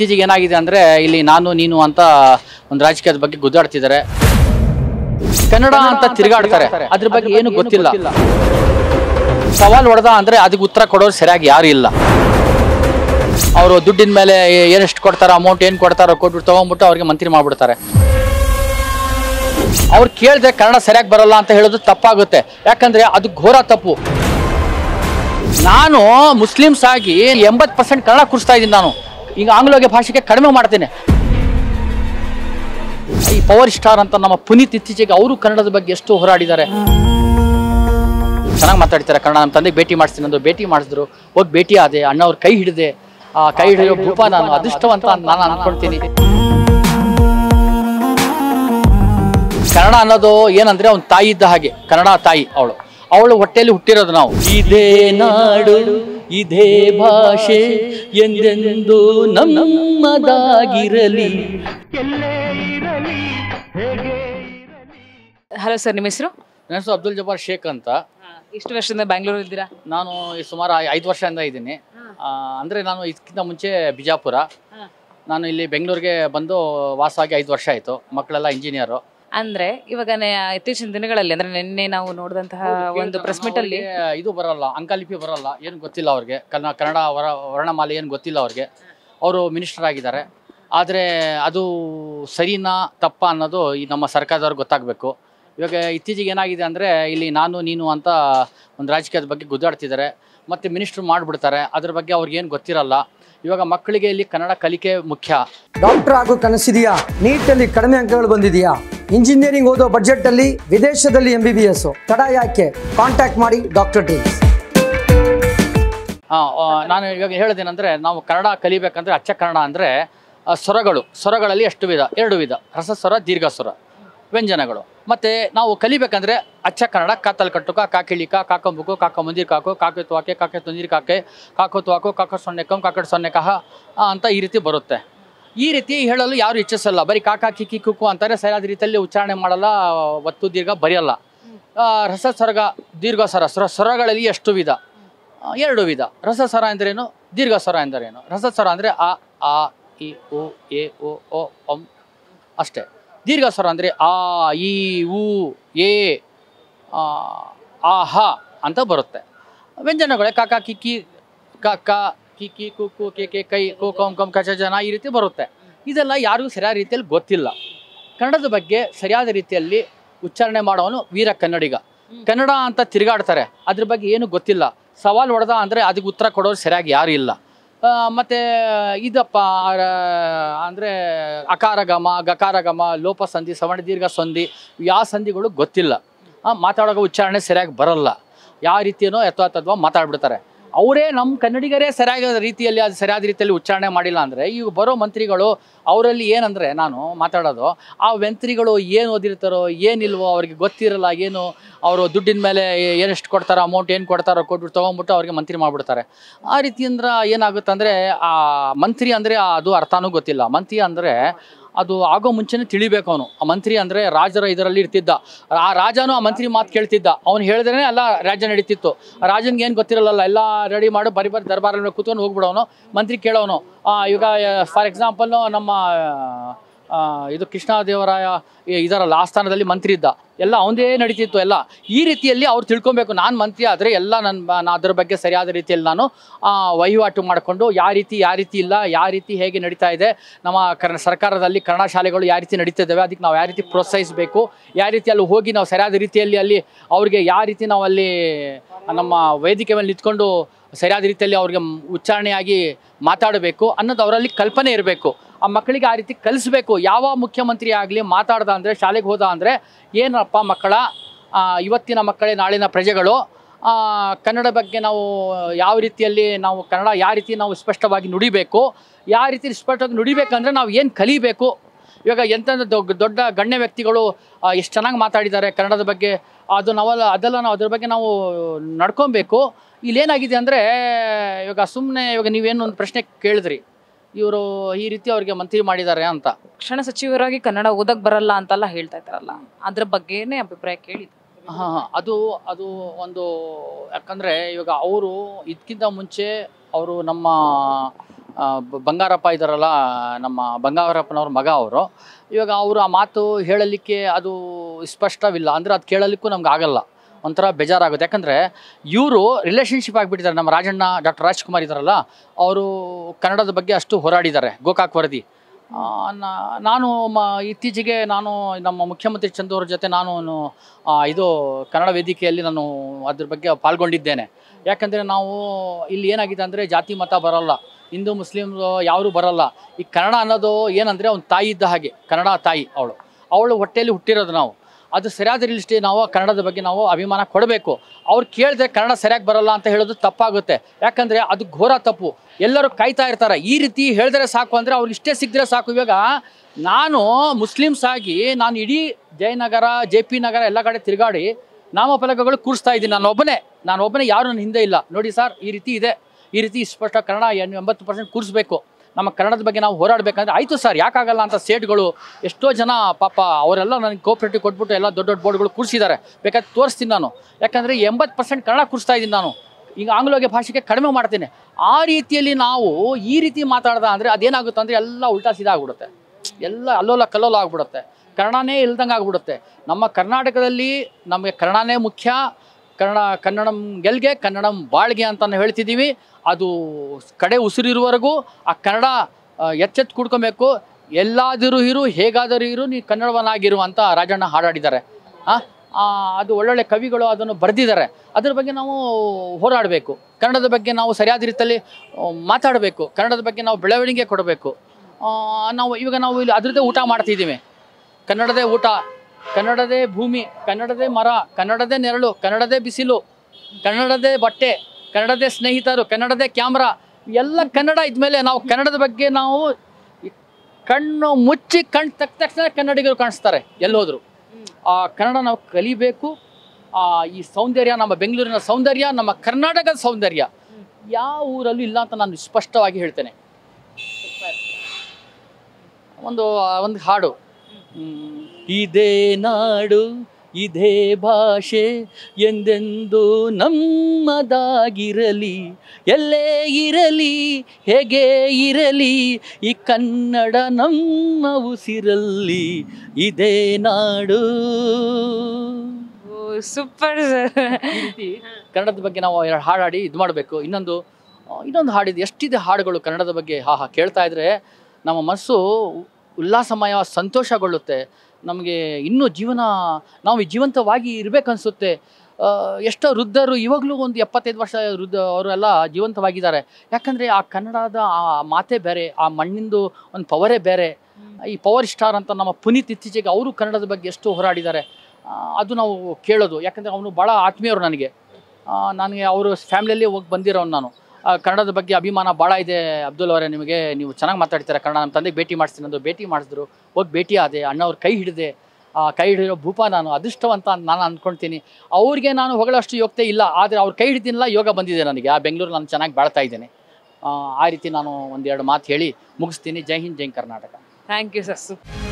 ಇತ್ತೀಚೆಗೆ ಏನಾಗಿದೆ ಅಂದ್ರೆ ಇಲ್ಲಿ ನಾನು ನೀನು ಅಂತ ಒಂದು ರಾಜಕೀಯದ ಬಗ್ಗೆ ಗುದ್ದಾಡ್ತಿದ್ದಾರೆ ಕನ್ನಡ ಅಂತ ತಿರುಗಾಡ್ತಾರೆ ಅದ್ರ ಬಗ್ಗೆ ಏನು ಗೊತ್ತಿಲ್ಲ ಸವಾಲ್ ಹೊಡೆದ ಅಂದ್ರೆ ಅದಕ್ಕೆ ಉತ್ತರ ಕೊಡೋರು ಸರಿಯಾಗಿ ಯಾರು ಇಲ್ಲ ಅವರು ದುಡ್ಡಿನ ಮೇಲೆ ಏನೆಷ್ಟು ಕೊಡ್ತಾರ ಅಮೌಂಟ್ ಏನ್ ಕೊಡ್ತಾರೋ ಕೊಟ್ಬಿಟ್ಟು ತಗೊಂಡ್ಬಿಟ್ಟು ಅವ್ರಿಗೆ ಮಂತ್ರಿ ಮಾಡ್ಬಿಡ್ತಾರೆ ಅವ್ರು ಕೇಳಿದ್ರೆ ಕನ್ನಡ ಸರಿಯಾಗಿ ಬರೋಲ್ಲ ಅಂತ ಹೇಳೋದು ತಪ್ಪಾಗುತ್ತೆ ಯಾಕಂದ್ರೆ ಅದು ಘೋರ ತಪ್ಪು ನಾನು ಮುಸ್ಲಿಮ್ಸ್ ಆಗಿ ಎಂಬತ್ ಪರ್ಸೆಂಟ್ ಕನ್ನಡ ಕುರಿಸ್ತಾ ಇದ್ದೀನಿ ನಾನು ಈಗ ಆಂಗ್ಲ ಭಾಷೆಗೆ ಕಡಿಮೆ ಮಾಡ್ತೇನೆ ಈ ಪವರ್ ಸ್ಟಾರ್ ಅಂತ ನಮ್ಮ ಪುನೀತ್ ಇತ್ತೀಚೆಗೆ ಅವರು ಕನ್ನಡದ ಬಗ್ಗೆ ಎಷ್ಟು ಹೋರಾಡಿದ್ದಾರೆ ಚೆನ್ನಾಗಿ ಮಾತಾಡ್ತಾರೆ ಕನ್ನಡ ನಮ್ಮ ತಂದೆ ಭೇಟಿ ಮಾಡಿಸ್ತೀನಿ ಅಂದು ಭೇಟಿ ಮಾಡಿಸಿದ್ರು ಹೋಗಿ ಭೇಟಿ ಆದೆ ಅಣ್ಣವ್ರ ಕೈ ಹಿಡಿದೆ ಆ ಕೈ ಹಿಡಿಯೋ ರೂಪ ನಾನು ಅದೃಷ್ಟವಂತ ನಾನು ಅನ್ಕೊಳ್ತೀನಿ ಕನ್ನಡ ಅನ್ನೋದು ಏನಂದ್ರೆ ಅವ್ನ ತಾಯಿ ಇದ್ದ ಹಾಗೆ ಕನ್ನಡ ತಾಯಿ ಅವಳು ಅವಳು ಹೊಟ್ಟೆಯಲ್ಲಿ ಹುಟ್ಟಿರೋದು ನಾವು ಇದೇ ನಾಡು ಇದೇ ಭಾಷೆ ಎಂದೆಂದು ನಮ್ಮದಾಗಿರಲಿ ಹಲೋ ಸರ್ ನಿಮ್ಮ ಹೆಸರು ನನ್ನ ಹೆಸರು ಅಬ್ದುಲ್ ಜಬಾರ್ ಶೇಖ್ ಅಂತ ಇಷ್ಟು ವರ್ಷದಿಂದ ಬ್ಯಾಂಗ್ಳೂರ್ ಇದ್ದೀರಾ ನಾನು ಸುಮಾರು ಐದು ವರ್ಷದಿಂದ ಇದ್ದೀನಿ ಅಂದರೆ ನಾನು ಇದಕ್ಕಿಂತ ಮುಂಚೆ ಬಿಜಾಪುರ ನಾನು ಇಲ್ಲಿ ಬೆಂಗಳೂರಿಗೆ ಬಂದು ವಾಸವಾಗಿ ಐದು ವರ್ಷ ಆಯಿತು ಮಕ್ಕಳೆಲ್ಲ ಇಂಜಿನಿಯರು ಅಂದ್ರೆ ಇವಾಗ ಇತ್ತೀಚಿನ ದಿನಗಳಲ್ಲಿ ಅಂದ್ರೆ ನಿನ್ನೆ ನಾವು ನೋಡಿದಂತಹ ಒಂದು ಪ್ರೆಸ್ ಮೀಟ್ ಅಲ್ಲಿ ಇದು ಬರಲ್ಲ ಅಂಕಲಿಪಿ ಬರಲ್ಲ ಏನು ಗೊತ್ತಿಲ್ಲ ಅವ್ರಿಗೆ ಕನ್ನಡ ವರ ವರ್ಣಮಾಲೆ ಏನು ಗೊತ್ತಿಲ್ಲ ಅವ್ರಿಗೆ ಅವರು ಮಿನಿಸ್ಟರ್ ಆಗಿದ್ದಾರೆ ಆದರೆ ಅದು ಸರಿನಾ ತಪ್ಪ ಅನ್ನೋದು ಈ ನಮ್ಮ ಸರ್ಕಾರದವ್ರಿಗೆ ಗೊತ್ತಾಗಬೇಕು ಇವಾಗ ಇತ್ತೀಚೆಗೆ ಏನಾಗಿದೆ ಅಂದರೆ ಇಲ್ಲಿ ನಾನು ನೀನು ಅಂತ ಒಂದು ರಾಜಕೀಯದ ಬಗ್ಗೆ ಗುದ್ದಾಡ್ತಿದ್ದಾರೆ ಮತ್ತು ಮಿನಿಸ್ಟ್ರು ಮಾಡಿಬಿಡ್ತಾರೆ ಅದ್ರ ಬಗ್ಗೆ ಅವ್ರಿಗೇನು ಗೊತ್ತಿರಲ್ಲ ಇವಾಗ ಮಕ್ಕಳಿಗೆ ಇಲ್ಲಿ ಕನ್ನಡ ಕಲಿಕೆ ಮುಖ್ಯ ಡಾಕ್ಟರ್ ಆಗೋ ಕನಸಿದೆಯಾ ನೀಟಲ್ಲಿ ಕಡಿಮೆ ಅಂಕಗಳು ಬಂದಿದೆಯಾ ಇಂಜಿನಿಯರಿಂಗ್ ಓದೋ ಬಜೆಟ್ ಅಲ್ಲಿ ವಿದೇಶದಲ್ಲಿ ಎಂ ಬಿ ಬಿ ಎಸ್ ತಡ ಯಾಕೆ ಕಾಂಟ್ಯಾಕ್ಟ್ ಮಾಡಿ ಡಾಕ್ಟರ್ ಹಾ ನಾನು ಇವಾಗ ಹೇಳಿದೇನೆಂದರೆ ನಾವು ಕನ್ನಡ ಕಲಿಬೇಕಂದ್ರೆ ಅಚ್ಚ ಕನ್ನಡ ಅಂದ್ರೆ ಸ್ವರಗಳು ಸ್ವರಗಳಲ್ಲಿ ಎಷ್ಟು ವಿಧ ಎರಡು ವಿಧ ದೀರ್ಘ ಸ್ವರ ವ್ಯಂಜನಗಳು ಮತ್ತು ನಾವು ಕಲಿಬೇಕಂದ್ರೆ ಅಚ್ಚ ಕನ್ನಡ ಕಾತಲ್ ಕಟ್ಟುಕ ಕಾಕಿಳಿಕ ಕಾಕಂಬುಕು ಕಾಕ ಮಂದಿರ್ ಕಾಕು ಕಾಕೆ ತುವಾಕೆ ಕಾಕೆ ತೊಂದಿರ್ ಕಾಕೆ ಕಾಕು ತುವಾಕು ಕಾಕ ಸೊನ್ನೆ ಕಂ ಕಾಕಡ್ ಸೊನ್ನೆ ಕಹ ಅಂತ ಈ ರೀತಿ ಬರುತ್ತೆ ಈ ರೀತಿ ಹೇಳಲು ಯಾರು ಇಚ್ಛಿಸಲ್ಲ ಬರೀ ಕಾಕಾ ಕಿಕ್ಕಿ ಕುಕ್ಕು ಅಂತಾರೆ ಸರಿಯಾದ ರೀತಿಯಲ್ಲಿ ಉಚ್ಚಾರಣೆ ಮಾಡಲ್ಲ ಒತ್ತು ದೀರ್ಘ ಬರೆಯಲ್ಲ ರಸ ಸ್ವರ್ಗ ದೀರ್ಘ ಸ್ವರ ಸ್ವರ ಸ್ವರಗಳಲ್ಲಿ ಎಷ್ಟು ವಿಧ ಎರಡು ವಿಧ ರಸ ಸ್ವರ ಎಂದರೇನು ದೀರ್ಘ ಸ್ವರ ಎಂದರೇನು ರಸ ಸ್ವರ ಅಂದರೆ ಆ ಆ ಇ ಓ ಎ ಓ ಓಂ ಅಷ್ಟೇ ದೀರ್ಘ ಸ್ವರ ಅಂದರೆ ಆ ಈ ಉ ಏ ಆ ಹ ಅಂತ ಬರುತ್ತೆ ವ್ಯಂಜನಗಳೇ ಕಾಕ ಕಿಕ್ಕಿ ಕಾಕ ಕಿಕ್ಕಿ ಕು ಕೆ ಕೆ ಕೈ ಕೋ ಕಂ ಕಂ ಕಚ ಜನ ಈ ರೀತಿ ಬರುತ್ತೆ ಇದೆಲ್ಲ ಯಾರಿಗೂ ಸರಿಯಾದ ರೀತಿಯಲ್ಲಿ ಗೊತ್ತಿಲ್ಲ ಕನ್ನಡದ ಬಗ್ಗೆ ಸರಿಯಾದ ರೀತಿಯಲ್ಲಿ ಉಚ್ಚಾರಣೆ ಮಾಡೋನು ವೀರ ಕನ್ನಡಿಗ ಕನ್ನಡ ಅಂತ ತಿರುಗಾಡ್ತಾರೆ ಅದ್ರ ಬಗ್ಗೆ ಏನು ಗೊತ್ತಿಲ್ಲ ಸವಾಲು ಹೊಡೆದ ಅಂದರೆ ಅದಕ್ಕೆ ಉತ್ತರ ಕೊಡೋರು ಸರಿಯಾಗಿ ಯಾರು ಇಲ್ಲ ಮತ್ತು ಇದಪ್ಪ ಅಂದರೆ ಅಕಾರಗಮ ಗಕಾರಗಮ ಲೋಪ ಸಂಧಿ ಸವರ್ಣ ದೀರ್ಘ ಸಂಧಿ ಯಾವ ಸಂಧಿಗಳು ಗೊತ್ತಿಲ್ಲ ಮಾತಾಡೋ ಉಚ್ಚಾರಣೆ ಸರಿಯಾಗಿ ಬರಲ್ಲ ಯಾವ ರೀತಿಯೋ ತದ್ವಾ ಮಾತಾಡ್ಬಿಡ್ತಾರೆ ಅವರೇ ನಮ್ಮ ಕನ್ನಡಿಗರೇ ಸರಿಯಾದ ರೀತಿಯಲ್ಲಿ ಅದು ಸರಿಯಾದ ರೀತಿಯಲ್ಲಿ ಉಚ್ಚಾರಣೆ ಮಾಡಿಲ್ಲ ಅಂದರೆ ಈಗ ಬರೋ ಮಂತ್ರಿಗಳು ಅವರಲ್ಲಿ ಏನಂದರೆ ನಾನು ಮಾತಾಡೋದು ಆ ಮಂತ್ರಿಗಳು ಏನು ಓದಿರ್ತಾರೋ ಏನಿಲ್ವೋ ಅವ್ರಿಗೆ ಗೊತ್ತಿರಲ್ಲ ಏನು ಅವರು ದುಡ್ಡಿನ ಮೇಲೆ ಏನೆಷ್ಟು ಕೊಡ್ತಾರೋ ಅಮೌಂಟ್ ಏನು ಕೊಡ್ತಾರೋ ಕೊಟ್ಬಿಟ್ಟು ತೊಗೊಂಬಿಟ್ಟು ಅವ್ರಿಗೆ ಮಂತ್ರಿ ಮಾಡಿಬಿಡ್ತಾರೆ ಆ ರೀತಿಯಿಂದ ಏನಾಗುತ್ತೆ ಅಂದರೆ ಆ ಮಂತ್ರಿ ಅಂದರೆ ಅದು ಅರ್ಥನೂ ಗೊತ್ತಿಲ್ಲ ಮಂತ್ರಿ ಅಂದರೆ ಅದು ಆಗೋ ಮುಂಚೆನೇ ತಿಳಿಬೇಕು ಅವನು ಆ ಮಂತ್ರಿ ಅಂದರೆ ರಾಜರ ಇದರಲ್ಲಿ ಇರ್ತಿದ್ದ ಆ ರಾಜನೂ ಆ ಮಂತ್ರಿ ಮಾತು ಕೇಳ್ತಿದ್ದ ಅವ್ನು ಹೇಳಿದ್ರೆ ಎಲ್ಲ ರಾಜ್ಯ ನಡೀತಿತ್ತು ರಾಜನಿಗೆ ಏನು ಗೊತ್ತಿರಲ್ಲ ಎಲ್ಲ ರೆಡಿ ಮಾಡಿ ಬರಿ ಬರಿ ದರ್ಬಾರಲ್ಲಿ ಕೂತ್ಕೊಂಡು ಹೋಗ್ಬಿಡೋನು ಮಂತ್ರಿ ಕೇಳೋನು ಈಗ ಫಾರ್ ಎಕ್ಸಾಂಪಲ್ ನಮ್ಮ ಇದು ಕೃಷ್ಣದೇವರಾಯ ಇದರ ಆಸ್ಥಾನದಲ್ಲಿ ಮಂತ್ರಿ ಇದ್ದ ಎಲ್ಲ ಅವಂದೇ ನಡೀತಿತ್ತು ಎಲ್ಲ ಈ ರೀತಿಯಲ್ಲಿ ಅವ್ರು ತಿಳ್ಕೊಬೇಕು ನಾನು ಮಂತ್ರಿ ಆದರೆ ಎಲ್ಲ ನನ್ನ ಅದರ ಬಗ್ಗೆ ಸರಿಯಾದ ರೀತಿಯಲ್ಲಿ ನಾನು ವಹಿವಾಟು ಮಾಡಿಕೊಂಡು ಯಾವ ರೀತಿ ಯಾವ ರೀತಿ ಇಲ್ಲ ಯಾವ ರೀತಿ ಹೇಗೆ ನಡೀತಾ ಇದೆ ನಮ್ಮ ಕರ್ನ ಸರ್ಕಾರದಲ್ಲಿ ಕನ್ನಡ ಶಾಲೆಗಳು ಯಾವ ರೀತಿ ನಡೀತಿದ್ದಾವೆ ಅದಕ್ಕೆ ನಾವು ಯಾವ ರೀತಿ ಪ್ರೋತ್ಸಾಹಿಸಬೇಕು ಯಾವ ರೀತಿ ಅಲ್ಲಿ ಹೋಗಿ ನಾವು ಸರಿಯಾದ ರೀತಿಯಲ್ಲಿ ಅಲ್ಲಿ ಅವ್ರಿಗೆ ಯಾವ ರೀತಿ ನಾವು ಅಲ್ಲಿ ನಮ್ಮ ವೇದಿಕೆ ಮೇಲೆ ನಿಂತ್ಕೊಂಡು ಸರಿಯಾದ ರೀತಿಯಲ್ಲಿ ಅವ್ರಿಗೆ ಉಚ್ಚಾರಣೆಯಾಗಿ ಮಾತಾಡಬೇಕು ಅನ್ನೋದು ಅವರಲ್ಲಿ ಕಲ್ಪನೆ ಇರಬೇಕು ಆ ಮಕ್ಕಳಿಗೆ ಆ ರೀತಿ ಕಲಿಸ್ಬೇಕು ಯಾವ ಮುಖ್ಯಮಂತ್ರಿ ಆಗಲಿ ಮಾತಾಡ್ದ ಅಂದರೆ ಶಾಲೆಗೆ ಹೋದ ಅಂದರೆ ಏನಪ್ಪ ಮಕ್ಕಳ ಇವತ್ತಿನ ಮಕ್ಕಳೇ ನಾಳಿನ ಪ್ರಜೆಗಳು ಕನ್ನಡ ಬಗ್ಗೆ ನಾವು ಯಾವ ರೀತಿಯಲ್ಲಿ ನಾವು ಕನ್ನಡ ಯಾವ ರೀತಿ ನಾವು ಸ್ಪಷ್ಟವಾಗಿ ನುಡಿಬೇಕು ಯಾವ ರೀತಿ ಸ್ಪಷ್ಟವಾಗಿ ನುಡಿಬೇಕಂದ್ರೆ ನಾವು ಏನು ಕಲಿಬೇಕು ಇವಾಗ ಎಂಥ ದೊಡ್ಡ ಗಣ್ಯ ವ್ಯಕ್ತಿಗಳು ಎಷ್ಟು ಚೆನ್ನಾಗಿ ಮಾತಾಡಿದ್ದಾರೆ ಕನ್ನಡದ ಬಗ್ಗೆ ಅದು ನಾವೆಲ್ಲ ಅದೆಲ್ಲ ನಾವು ಅದ್ರ ಬಗ್ಗೆ ನಾವು ನಡ್ಕೊಬೇಕು ಇಲ್ಲೇನಾಗಿದೆ ಅಂದರೆ ಇವಾಗ ಸುಮ್ಮನೆ ಇವಾಗ ನೀವೇನು ಒಂದು ಪ್ರಶ್ನೆ ಕೇಳಿದ್ರಿ ಇವರು ಈ ರೀತಿ ಅವರಿಗೆ ಮಂತ್ರಿ ಮಾಡಿದ್ದಾರೆ ಅಂತ ಶಿಕ್ಷಣ ಸಚಿವರಾಗಿ ಕನ್ನಡ ಓದಕ್ಕೆ ಬರಲ್ಲ ಅಂತೆಲ್ಲ ಹೇಳ್ತಾ ಇದ್ದಾರಲ್ಲ ಅದ್ರ ಬಗ್ಗೆನೇ ಅಭಿಪ್ರಾಯ ಕೇಳಿದ್ರು ಹಾಂ ಅದು ಅದು ಒಂದು ಯಾಕಂದರೆ ಇವಾಗ ಅವರು ಇದಕ್ಕಿಂತ ಮುಂಚೆ ಅವರು ನಮ್ಮ ಬಂಗಾರಪ್ಪ ಇದ್ದಾರಲ್ಲ ನಮ್ಮ ಬಂಗಾರಪ್ಪನವ್ರ ಮಗ ಅವರು ಇವಾಗ ಅವರು ಆ ಮಾತು ಹೇಳಲಿಕ್ಕೆ ಅದು ಸ್ಪಷ್ಟವಿಲ್ಲ ಅಂದರೆ ಅದು ಕೇಳಲಿಕ್ಕೂ ನಮ್ಗೆ ಆಗಲ್ಲ ಒಂಥರ ಬೇಜಾರಾಗುತ್ತೆ ಯಾಕಂದರೆ ಇವರು ರಿಲೇಷನ್ಶಿಪ್ ಆಗಿಬಿಟ್ಟಿದ್ದಾರೆ ನಮ್ಮ ರಾಜಣ್ಣ ಡಾಕ್ಟರ್ ರಾಜ್ಕುಮಾರ್ ಇದ್ದಾರಲ್ಲ ಅವರು ಕನ್ನಡದ ಬಗ್ಗೆ ಅಷ್ಟು ಹೋರಾಡಿದ್ದಾರೆ ಗೋಕಾಕ್ ವರದಿ ನಾನು ಮ ಇತ್ತೀಚೆಗೆ ನಾನು ನಮ್ಮ ಮುಖ್ಯಮಂತ್ರಿ ಚಂದ್ರವ್ರ ಜೊತೆ ನಾನು ಇದು ಕನ್ನಡ ವೇದಿಕೆಯಲ್ಲಿ ನಾನು ಅದ್ರ ಬಗ್ಗೆ ಪಾಲ್ಗೊಂಡಿದ್ದೇನೆ ಯಾಕಂದರೆ ನಾವು ಇಲ್ಲಿ ಏನಾಗಿದೆ ಅಂದರೆ ಜಾತಿ ಮತ ಬರೋಲ್ಲ ಹಿಂದೂ ಮುಸ್ಲಿಮ್ ಯಾರು ಬರಲ್ಲ ಈ ಕನ್ನಡ ಅನ್ನೋದು ಏನಂದರೆ ಅವ್ನ ತಾಯಿ ಇದ್ದ ಹಾಗೆ ಕನ್ನಡ ತಾಯಿ ಅವಳು ಅವಳು ಹೊಟ್ಟೆಯಲ್ಲಿ ಹುಟ್ಟಿರೋದು ನಾವು ಅದು ಸರಿಯಾದ ರೀತಿ ನಾವು ಕನ್ನಡದ ಬಗ್ಗೆ ನಾವು ಅಭಿಮಾನ ಕೊಡಬೇಕು ಅವ್ರು ಕೇಳಿದ್ರೆ ಕನ್ನಡ ಸರಿಯಾಗಿ ಬರಲ್ಲ ಅಂತ ಹೇಳೋದು ತಪ್ಪಾಗುತ್ತೆ ಯಾಕಂದರೆ ಅದು ಘೋರ ತಪ್ಪು ಎಲ್ಲರೂ ಕಾಯ್ತಾ ಇರ್ತಾರೆ ಈ ರೀತಿ ಹೇಳಿದ್ರೆ ಸಾಕು ಅಂದರೆ ಅವ್ರು ಇಷ್ಟೇ ಸಿಕ್ಕಿದ್ರೆ ಸಾಕು ಇವಾಗ ನಾನು ಮುಸ್ಲಿಮ್ಸ್ ಆಗಿ ನಾನು ಇಡೀ ಜಯನಗರ ಜೆ ಪಿ ನಗರ ಎಲ್ಲ ಕಡೆ ತಿರುಗಾಡಿ ನಾಮಫಲಕಗಳು ಕೂರಿಸ್ತಾ ಇದ್ದೀನಿ ನಾನು ಒಬ್ಬನೇ ನಾನು ಒಬ್ಬನೇ ಯಾರು ನನ್ನ ಹಿಂದೆ ಇಲ್ಲ ನೋಡಿ ಸರ್ ಈ ರೀತಿ ಇದೆ ಈ ರೀತಿ ಸ್ಪಷ್ಟ ಕನ್ನಡ ಎಂಬತ್ತು ಪರ್ಸೆಂಟ್ ಕೂರಿಸ್ಬೇಕು ನಮ್ಮ ಕನ್ನಡದ ಬಗ್ಗೆ ನಾವು ಹೋರಾಡಬೇಕಂದ್ರೆ ಆಯಿತು ಸರ್ ಯಾಕಾಗಲ್ಲ ಅಂತ ಸೇಟ್ಗಳು ಎಷ್ಟೋ ಜನ ಪಾಪ ಅವರೆಲ್ಲ ನನಗೆ ಕೋಪ್ರೇಟಿವ್ ಕೊಟ್ಬಿಟ್ಟು ಎಲ್ಲ ದೊಡ್ಡ ದೊಡ್ಡ ಬೋರ್ಡ್ಗಳು ಕೂರಿಸಿದ್ದಾರೆ ಬೇಕಾದ್ರೆ ತೋರಿಸ್ತೀನಿ ನಾನು ಯಾಕಂದರೆ ಎಂಬತ್ತು ಪರ್ಸೆಂಟ್ ಕನ್ನಡ ಕೂರಿಸ್ತಾ ಇದ್ದೀನಿ ನಾನು ಈಗ ಆಂಗ್ಲೋಗ್ಯ ಭಾಷೆಗೆ ಕಡಿಮೆ ಮಾಡ್ತೀನಿ ಆ ರೀತಿಯಲ್ಲಿ ನಾವು ಈ ರೀತಿ ಮಾತಾಡ್ದ ಅಂದರೆ ಅದೇನಾಗುತ್ತೆ ಅಂದರೆ ಎಲ್ಲ ಉಲ್ಟಾ ಸೀದಾ ಆಗ್ಬಿಡುತ್ತೆ ಎಲ್ಲ ಅಲ್ಲೋಲ ಕಲ್ಲೋಲ ಆಗ್ಬಿಡುತ್ತೆ ಕನ್ನಡನೇ ಇಲ್ದಂಗೆ ಆಗ್ಬಿಡುತ್ತೆ ನಮ್ಮ ಕರ್ನಾಟಕದಲ್ಲಿ ನಮಗೆ ಕನ್ನಡನೇ ಮುಖ್ಯ ಕನ್ನಡ ಕನ್ನಡಂ ಗೆಲ್ಗೆ ಕನ್ನಡಂ ಬಾಳ್ಗೆ ಅಂತ ಹೇಳ್ತಿದ್ದೀವಿ ಅದು ಕಡೆ ಉಸಿರಿರುವವರೆಗೂ ಆ ಕನ್ನಡ ಎಚ್ಚೆತ್ತು ಕುಡ್ಕೊಬೇಕು ಎಲ್ಲಾದರೂ ಇರು ಹೇಗಾದರೂ ಇರು ನೀ ಕನ್ನಡವನ್ನಾಗಿರು ಅಂತ ರಾಜಣ್ಣ ಹಾಡಾಡಿದ್ದಾರೆ ಅದು ಒಳ್ಳೊಳ್ಳೆ ಕವಿಗಳು ಅದನ್ನು ಬರೆದಿದ್ದಾರೆ ಅದರ ಬಗ್ಗೆ ನಾವು ಹೋರಾಡಬೇಕು ಕನ್ನಡದ ಬಗ್ಗೆ ನಾವು ಸರಿಯಾದ ರೀತಿಯಲ್ಲಿ ಮಾತಾಡಬೇಕು ಕನ್ನಡದ ಬಗ್ಗೆ ನಾವು ಬೆಳವಣಿಗೆ ಕೊಡಬೇಕು ನಾವು ಇವಾಗ ನಾವು ಇಲ್ಲಿ ಅದರದ್ದೇ ಊಟ ಮಾಡ್ತಿದ್ದೀವಿ ಕನ್ನಡದೇ ಊಟ ಕನ್ನಡದೇ ಭೂಮಿ ಕನ್ನಡದೇ ಮರ ಕನ್ನಡದೇ ನೆರಳು ಕನ್ನಡದೇ ಬಿಸಿಲು ಕನ್ನಡದೇ ಬಟ್ಟೆ ಕನ್ನಡದೇ ಸ್ನೇಹಿತರು ಕನ್ನಡದೇ ಕ್ಯಾಮ್ರಾ ಎಲ್ಲ ಕನ್ನಡ ಇದ್ಮೇಲೆ ನಾವು ಕನ್ನಡದ ಬಗ್ಗೆ ನಾವು ಕಣ್ಣು ಮುಚ್ಚಿ ಕಣ್ ತಕ್ಕ ತಕ್ಷಣ ಕನ್ನಡಿಗರು ಕಾಣಿಸ್ತಾರೆ ಎಲ್ಲೋದ್ರು ಆ ಕನ್ನಡ ನಾವು ಕಲಿಬೇಕು ಆ ಈ ಸೌಂದರ್ಯ ನಮ್ಮ ಬೆಂಗಳೂರಿನ ಸೌಂದರ್ಯ ನಮ್ಮ ಕರ್ನಾಟಕದ ಸೌಂದರ್ಯ ಯಾವ ಊರಲ್ಲೂ ಇಲ್ಲ ಅಂತ ನಾನು ಸ್ಪಷ್ಟವಾಗಿ ಹೇಳ್ತೇನೆ ಒಂದು ಒಂದು ಹಾಡು ಇದೇ ನಾಡು ಇದೇ ಭಾಷೆ ಎಂದೆಂದು ನಮ್ಮದಾಗಿರಲಿ ಎಲ್ಲೇ ಇರಲಿ ಹೇಗೆ ಇರಲಿ ಈ ಕನ್ನಡ ನಮ್ಮ ಉಸಿರಲ್ಲಿ ಇದೇ ನಾಡು ಸೂಪರ್ ಕನ್ನಡದ ಬಗ್ಗೆ ನಾವು ಎರಡು ಹಾಡಾಡಿ ಇದು ಮಾಡಬೇಕು ಇನ್ನೊಂದು ಇನ್ನೊಂದು ಹಾಡಿದೆ ಎಷ್ಟಿದೆ ಹಾಡುಗಳು ಕನ್ನಡದ ಬಗ್ಗೆ ಹಾ ಹಾ ಕೇಳ್ತಾ ಇದ್ರೆ ನಮ್ಮ ಮನಸ್ಸು ಉಲ್ಲಾಸಮಯ ಸಂತೋಷಗೊಳ್ಳುತ್ತೆ ನಮಗೆ ಇನ್ನೂ ಜೀವನ ನಾವು ಜೀವಂತವಾಗಿ ಇರಬೇಕನ್ಸುತ್ತೆ ಎಷ್ಟೋ ವೃದ್ಧರು ಇವಾಗಲೂ ಒಂದು ಎಪ್ಪತ್ತೈದು ವರ್ಷ ವೃದ್ಧ ಅವರೆಲ್ಲ ಜೀವಂತವಾಗಿದ್ದಾರೆ ಯಾಕಂದರೆ ಆ ಕನ್ನಡದ ಆ ಮಾತೇ ಬೇರೆ ಆ ಮಣ್ಣಿಂದು ಒಂದು ಪವರೇ ಬೇರೆ ಈ ಪವರ್ ಸ್ಟಾರ್ ಅಂತ ನಮ್ಮ ಪುನೀತ್ ಇತ್ತೀಚೆಗೆ ಅವರು ಕನ್ನಡದ ಬಗ್ಗೆ ಎಷ್ಟು ಹೋರಾಡಿದ್ದಾರೆ ಅದು ನಾವು ಕೇಳೋದು ಯಾಕಂದರೆ ಅವನು ಭಾಳ ಆತ್ಮೀಯರು ನನಗೆ ನನಗೆ ಅವರು ಫ್ಯಾಮಿಲಿಯಲ್ಲೇ ಹೋಗಿ ಬಂದಿರೋನು ನಾನು ಕನ್ನಡದ ಬಗ್ಗೆ ಅಭಿಮಾನ ಭಾಳ ಇದೆ ಅಬ್ದುಲ್ ಅವರೇ ನಿಮಗೆ ನೀವು ಚೆನ್ನಾಗಿ ಮಾತಾಡ್ತೀರಾ ಕನ್ನಡ ನಮ್ಮ ತಂದೆಗೆ ಭೇಟಿ ಮಾಡಿಸ್ತೀನಿ ಅಂದು ಭೇಟಿ ಮಾಡಿಸಿದ್ರು ಹೋಗಿ ಭೇಟಿ ಆದೆ ಅಣ್ಣವ್ರ ಕೈ ಹಿಡಿದೆ ಕೈ ಹಿಡಿದಿರೋ ಭೂಪ ನಾನು ಅದೃಷ್ಟವಂತ ನಾನು ಅಂದ್ಕೊಳ್ತೀನಿ ಅವ್ರಿಗೆ ನಾನು ಹೊಗಳಷ್ಟು ಯೋಗ್ಯತೆ ಇಲ್ಲ ಆದರೆ ಅವ್ರು ಕೈ ಹಿಡಿದಿಲ್ಲ ಯೋಗ ಬಂದಿದೆ ನನಗೆ ಆ ಬೆಂಗಳೂರು ನಾನು ಚೆನ್ನಾಗಿ ಬಾಳ್ತಾ ಇದ್ದೇನೆ ಆ ರೀತಿ ನಾನು ಒಂದೆರಡು ಮಾತು ಹೇಳಿ ಮುಗಿಸ್ತೀನಿ ಜೈ ಹಿಂದ್ ಜೈ ಕರ್ನಾಟಕ ಥ್ಯಾಂಕ್ ಯು ಸರ್